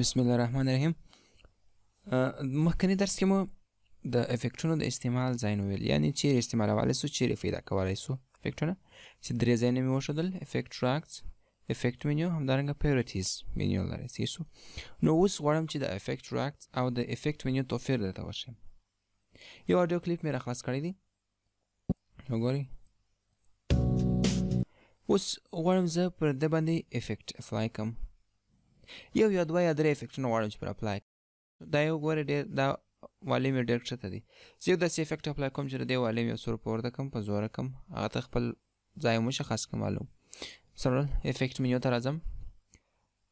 بسم الله الرحمن الرحیم مخکنی درس کې مو د افکټونو د استعمال ځای نو ویل یعنی چیرې استعمالولی سو چیرې پیدا کولی سو افکټونه چې درې ځایونه مې وښودل افکټ ټراکس افکټ مینیو همدارنګه پیورټیز مینیو لري سیسو نو اوس غواړم چې د افکټ ټراکس او د افکټ مینیو توپیر درته وښیم یو آډیو کلیپ مې راخلاص کړی دی وګورئ اوس غواړم زه پر ده باندې افکټ افلای کړم یو یا دوه یا درې افکټونه غواړم چې پر اپلای دا یو ګوره ډېر دا والیم یې ډېر کښته دی زه یو داسې افکټ اپلای کوم چې د دې والیم یو څور پورته کړم په زوره کړم هغه ته خپل ځای مشخص کړم معلوم سرل افکټ منیو ته راځم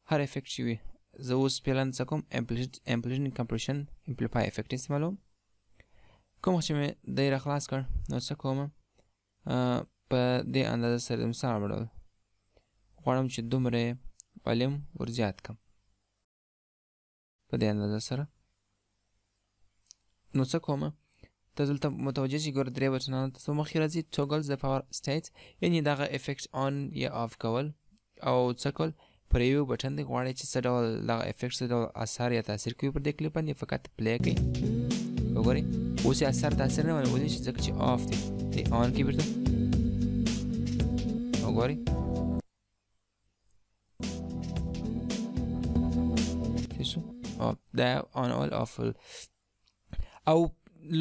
هر افکټ چې وي زه اوس فعلا څه کوم امپلیشن کمپریشن امپلیفای افکټ استعمالوم کوم چې مې دی را خلاص کړ نو څه کوم په دې اندازه سره د مثال په ډول غواړم چې دومره والیم ور زیات کم په دې اندازه سره نو څه کومه ته دلته متوجه شي ګوره درې بټنانو ته څو مخکې راځي ټو ګلز د پاور سټیټ یعنې دغه افیکټ آن یا آف کول او څه کول پر یو بټن دی غواړئ چې څه ډول دغه افیکټ څه ډول اثر یا تاثیر کوي پر دې کلیپ باندې فقط پلی کوي وګورئ اوس یې اثر تاثیر نه ولې چې ځکه چې آف دی دی آن کې بیرته وګورئ det on all awful او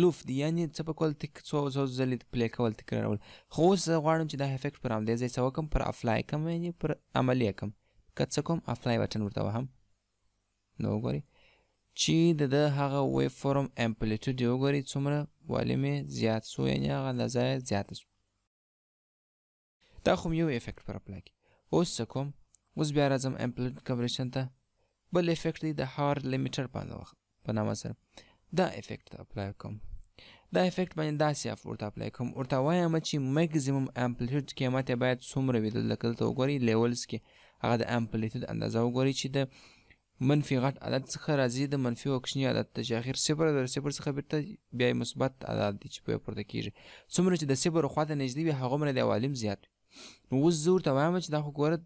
لوف دی یعنی څه په کول تک څو څو ځلې پلی کول تکرارول خو زه غواړم چې دا افیکټ پر همدې ځای څه وکم پر اپلای کم یعنی پر عملی کم که څه کوم اپلای بټن ورته وهم نو وګورئ چې د د هغه ویب فورم امپلیټیوډ یې وګورئ څومره والیم یې زیات سو یعنی هغه اندازه یې زیاته سو دا خو یو افیکټ پر اپلای کړي اوس څه کوم اوس بیا راځم امپلیټ کمپریشن ته بل افیکټ دی د هار لیمیټر په نامه سره دا افیکټ اپلای کوم دا افیکټ باندې داسې اف ورته اپلای کوم ورته وایم چې میکزیمم امپلیټیوډ قیمت یې باید څومره وي دلته کلته وګورئ لیولز کې هغه د امپلیټیوډ اندازه وګورئ چې د منفي غټ عدد څخه راځي د منفي او کوچني عدد ته چې اخر صفر د صفر څخه بیرته بیا مثبت عدد دی چې په پورته کیږي څومره چې د صفر خواته نږدې وي هغومره د عوالم زیات وي نو اوس زه ورته وایم چې دا خو ګوره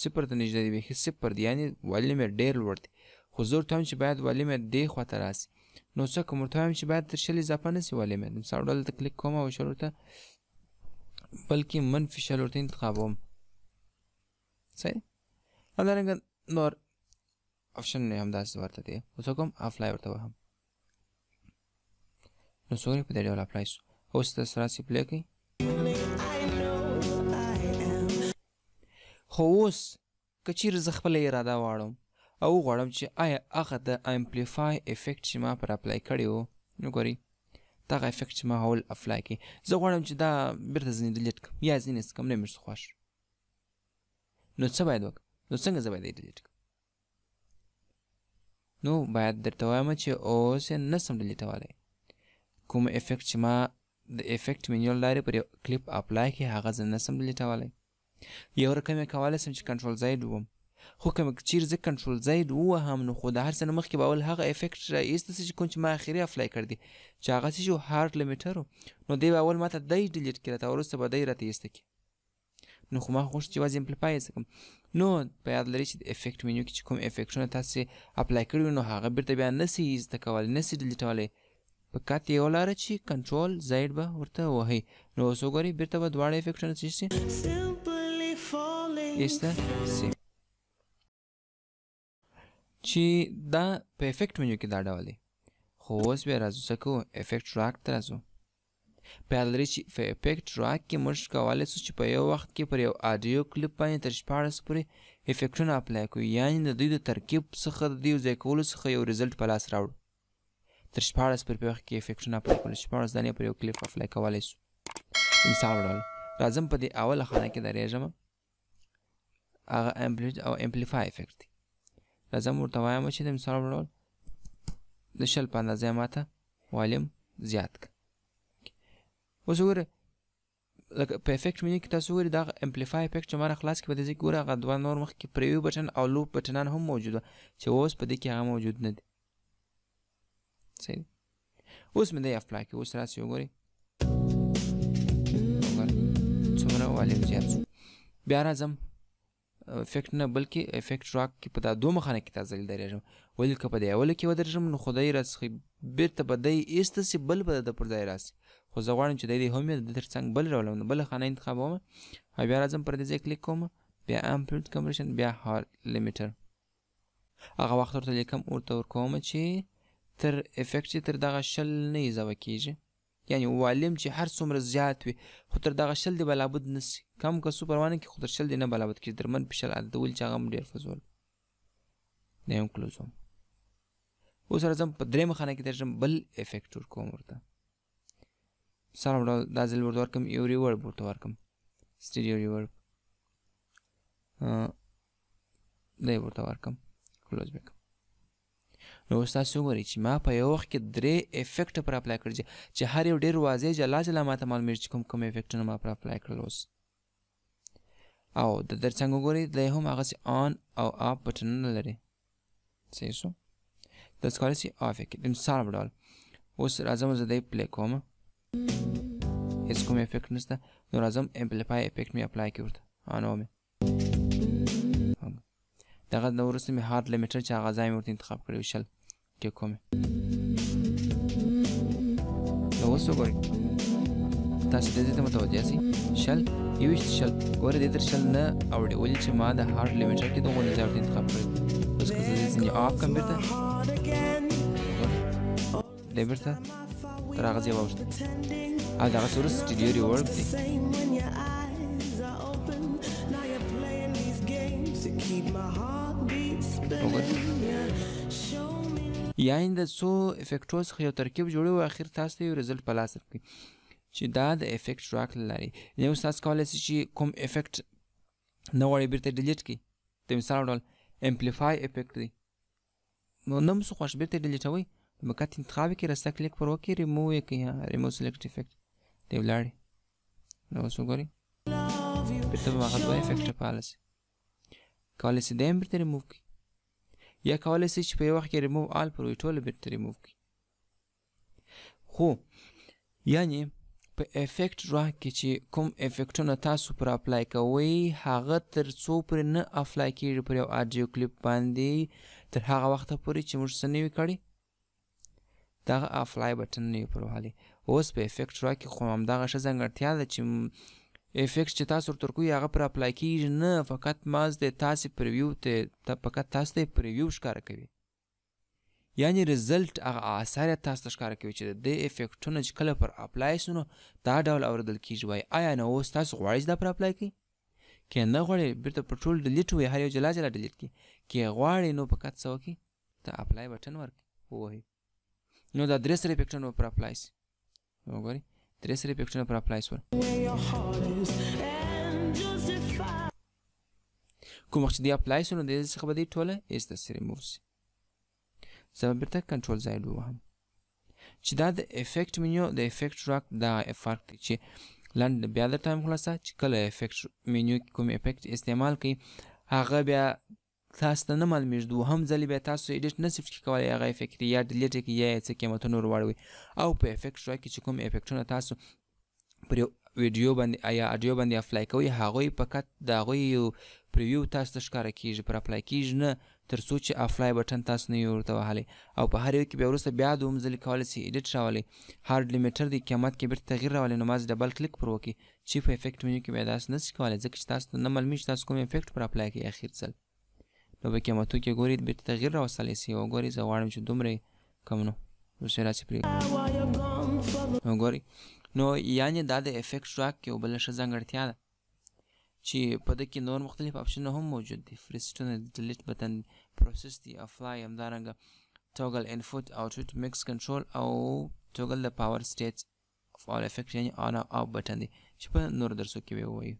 صفر ته نږدې دی بیخي صفر دی یعنې والیم یې ډېر لوړ دی خو زه ورته وایم چې باید والیم یې دې خواته راسي نو څه کوم ورته وایم چې باید تر شل اضافه نه شي والیم یې مثال ډول ته کلیک کوم او شل ورته بلکې منفي شل ورته انتخابوم صحیح همدارنګه نور آپشن یې همداسې ورته دی اوس کوم اپلای ورته وهم نو سوري په دې ډول اپلای شو اوس تاسو راسي پلی کوئ خو اوس که چیرې زه خپله اراده واړم او غواړم چې آیا هغه د امپلیفای افکت چې ما پر اپلای کړی و نو ګورئ دغه افکت چې ما هول اپلای کړي زه غواړم چې دا بیرته ځینې ډیلیټ کړم یا ځینې څه کړم نه مې خوښ نو څه باید وکړم نو څنګه زه باید ډیلیټ کړم نو باید درته وایم چې اوس یې نسم ډیلیټولی کوم افکت چې ما د افکت منیول لارې پر یو کلیپ اپلای کړي هغه زه نسم ډیلیټولی یو رقم یې کولی سم چې کنټرول زید ووم خو که چیرې زه کنټرول زید ووهم نو خو د هر څه نه مخکې به اول هغه افکټ را ایسته چې کوم چې ما اخري افلای کړ دی چې هغه څه شو هارډ لیمیټر نو دی به اول ماته دی ډیلیټ کړي راته وروسته به دی راته ایسته کړي نو خو ما غوښت چې وځم امپلیفای یې کړم نو په یاد لرئ چې د افکټ منیو کې چې کوم افکټونه تاسې اپلای کړي نو هغه بیرته بیا نسي ایسته کولی نسي ډیلیټولی په کات یو لاره چې کنټرول زید به ورته وهي نو اوس وګورئ بیرته به دواړه افکټونه څه شي este سیم چې دا په افیکټ منیو کې دا ډول دی خو اوس بیا راځو څه کوو افیکټ راک ته راځو په لري چې په افیکټ راک کې موږ کولی شو چې په یو وخت کې پر یو آډیو کلیپ باندې تر شپاړس پورې افیکټونه اپلای کړو یعنې د دوی د ترکیب څخه د دوی ځای کولو څخه یو رزلټ په لاس راوړو تر شپاړس پورې په وخت کې افیکټونه اپلای کړو شپاړس دانې پر یو کلیپ اپلای کولی شو مثال ډول راځم په دې اوله خانه کې درېږم هغه امپلیټیوډ او امپلیفای افکت دی لازم ورته وایم چې د مثال په ډول د شل په اندازه ماته والیم زیات کړه اوس وګوره لکه په افکټ منیو کې تاسو ګورئ دا امپلیفای افکټ چې مره خلاص کې په دې کې ګوره هغه دوه نور مخکې پریویو بټن او لوپ بټنان هم موجود وه چې اوس په دې کې هغه موجود نه دي صحیح اوس مې دی اپلای کې اوس راسي وګورئ څومره والیم زیات شو بیا راځم افیکټ نه بلکې افیکټ راک کې په دا دوه مخانه کې تازه درېږم ولې که په دې اوله کې ودرېږم نو خدای راڅخه بیرته به دی ایسته سي بل به د پر ځای راسي خو زه غواړم چې دی دې هم د تر څنګ بل راولم بل خانه انتخابوم او بیا راځم پر دې ځای کلیک کوم بیا امپلیټ کمپریشن بیا هار لیمیټر هغه وخت ورته لیکم ورته ورکوم چې تر افیکټ چې تر دغه شل نه اضافه کیږي یعنی والیم چې هر څومره زیات وي خو تر دغه شل دی به لابد نسی کم کسو پروانه کې خو درشل دی نه بلاوت کې درمن پشل عادتول چې هغه هم ډېر فضول نه یم کلوز هم اوس راځم په درېیمه خانه کې درشم بل افیکټ ورکوم ورته مثال ډول دا ځل ورته ورکړم یو ریورب ورته ورکړم سټیریو ریورب دی ورته ورکړم کلوز بیکم نو اوس تاسو وګورئ چې ما په یو وخت کې درې افیکټ پر اپلای کړی چې هر یو ډېر واضح جلا جلا ماته معلومیږي چې کوم کوم افیکټونه ما پر اپلای کړل اوس او د در څنګه وګورئ دی هم هغسې آن او آپ بټنونه لري صحیح شو تاسو کولی شئ آف یې کړئ د مثال په ډول اوس راځم زه دی پلی کوم هیڅ کوم افکټ نشته نو راځم امپلیفای افکټ مې اپلای کړ ورته آن او مې دغه د وروسته مې هارد لیمیټر چې هغه ځای مې ورته انتخاب کړی و شل کې کومې نو اوس وګورئ تاسو دې ته متوجه شئ شل یوشت شل ګوره دې تر شل نه اوړي ولې چې ما د هارډ لیمیټر کې دغه نجات انتخاب کړی اوس که زه ځینې آف کړم بېرته دی بېرته تر هغه ځای واوښته او دغسې وروسته سټډیو ریورک دی یعنې د څو افکټو څخه یو ترکیب جوړوي او اخر تاسو ته یو رزلټ په لاس درکوي چې دا د افیکټ راکړه لري یعنی استاد کولی شي چې کوم افیکټ نه وړي بیرته ډیلیټ کړي د مثال ډول امپلیفای افیکټ دی نو نه مو خوښ بیرته ډیلیټوي مکات انتخاب کې رسته کلیک پر وکړي ریمو یې کړي ریمو سلیکټ افیکټ دی ولاړ نو اوس وګورئ بیرته به هغه دوه افیکټ فعال شي کولی شي دیم بیرته ریموو کړي یا کولی شي چې په یو وخت کې ریموو آل پر وي ټول بیرته ریموو کړي خو یعنی په افیکټ راک کې چې کوم افیکټونه تاسو پر اپلای کوئ هغه تر څو پر نه اپلای کیږي پر یو اډیو کلیپ باندې تر هغه وخته پورې چې موږ سنوي کړی دا اپلای بٹن نه پر والی اوس په افیکټ راک کې خو هم دا غشه ځنګړتیا ده چې افیکټ چې تاسو تر کوی هغه پر اپلای کیږي نه فقط ماز د تاسو پریویو ته فقط تاسو ته پریویو ښکار کوي یعنی ریزلټ هغه اثر تاسو ته ښکاره کوي چې د دې افیکټونه چې کله پر اپلای شنو دا ډول اوریدل کیږي وای آیا نو اوس تاسو غواړئ چې دا پر اپلای کړئ کې نه غواړئ بیرته پر ټول ډیلیټ وي هر یو جلا جلا ډیلیټ کړئ کې غواړئ نو په کټ څه وکړئ ته اپلای بټن ورک ووهئ نو دا درې سره افیکټونه پر اپلای شي وګورئ درې سره افیکټونه پر اپلای شول کوم وخت دی اپلای سونه د څه خبرې ټوله ایست سره موسی زه به بیرته کنټرول زایډ ووهم چې دا د افیکټ منیو د افیکټ راک دا فرق دی چې لنډ بیا د ټایم خلاصه چې کله افیکټ منیو کوم افیکټ استعمال کړي هغه بیا تاسو ته نه معلومیږي دوهم ځل بیا تاسو ایډیټ نه سیف کولی هغه افیکټ یا ډیلیټ کړئ یا یې څه قیمته نور واړوي او په افیکټ راک کې چې کوم افیکټونه تاسو پر ویډیو باندې یا اډیو باندې اپلای کوي هغوی فقط د هغوی پریویو تاسو ته ښکاره کیږي پر اپلای کیږي نه ترڅو چې افلای بټن تاسو نه یو ورته وهلی او په هر یو کې بیا وروسته بیا دوم ځل کولی سي ایډیټ راولي هارد لیمیټر دی قیامت کې بیرته تغیر راولي نو مازه ډبل کلیک پر وکي چې په افیکټ منیو کې بیا داس نه شي کولای ځکه چې تاسو نه معلومي چې تاسو کوم افیکټ پر اپلای کوي اخر ځل نو په قیامتو کې ګوري بیرته تغیر راوستلی سي او ګوري زه غواړم چې دومره کم نو اوس یې راسي پرې نو ګوري نو یعنې دا د افیکټ ټراک کې یو بله ښه ځانګړتیا ده چې په دې کې نور مختلف اپشنونه هم موجود دي فریستونه ډیلیټ بتن پروسس دی افلای همدارنګه ټوګل انفوټ آوټپوټ مکس کنټرول او ټوګل د پاور سټیټ فور افیکټ یعنی آن او بټن دی چې په نور درسو کې وایو